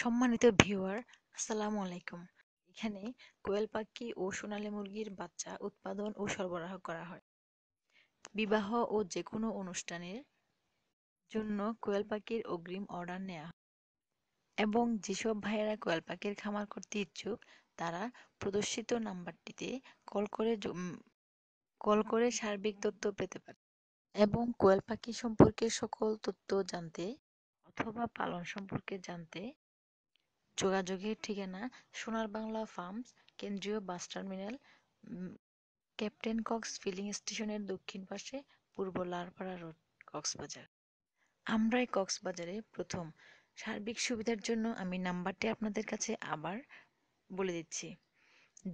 সম্মানিত ভিউয়ার আসসালামু আলাইকুম এখানে কোয়েল পাখি ও সোনালী মুরগির বাচ্চা উৎপাদন ও সরবরাহ করা হয় বিবাহ ও যে কোনো অনুষ্ঠানের জন্য কোয়েল পাখির অগ্রিম অর্ডার নেওয়া হয় এবং যেসব ভাইয়েরা কোয়েল পাখির খামার করতে ইচ্ছুক তারা প্রদর্শিত নাম্বারটিতে কল করে কল করে সার্বিক তথ্য পেতে পারে এবং কোয়েল পাখি সম্পর্কে সকল তথ্য জানতে অথবা পালন সম্পর্কে জানতে যোগাযোগের ঠিকানা সোনার বাংলা ফার্মস কেন্দ্রীয় bus terminal captain Cox filling স্টেশনের দক্ষিণ পাশে পূর্ব লারপাড়া রোড কক্সবাজার আমরাই কক্সবাজারে প্রথম সার্বিক সুবিধার জন্য আমি নাম্বারটি আপনাদের কাছে আবার বলে দিচ্ছি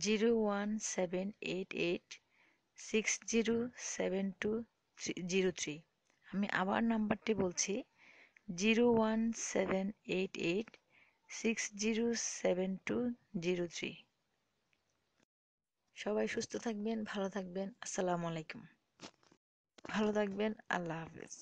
zero one seven eight eight six zero seven two three zero three আমি আবার নাম্বারটি বলছি zero one seven eight eight six zero seven two zero three সবাই সুস্থ থাকবেন ভালো থাকবেন আসসালামু আলাইকুম ভালো থাকবেন আল্লাহ হাফিজ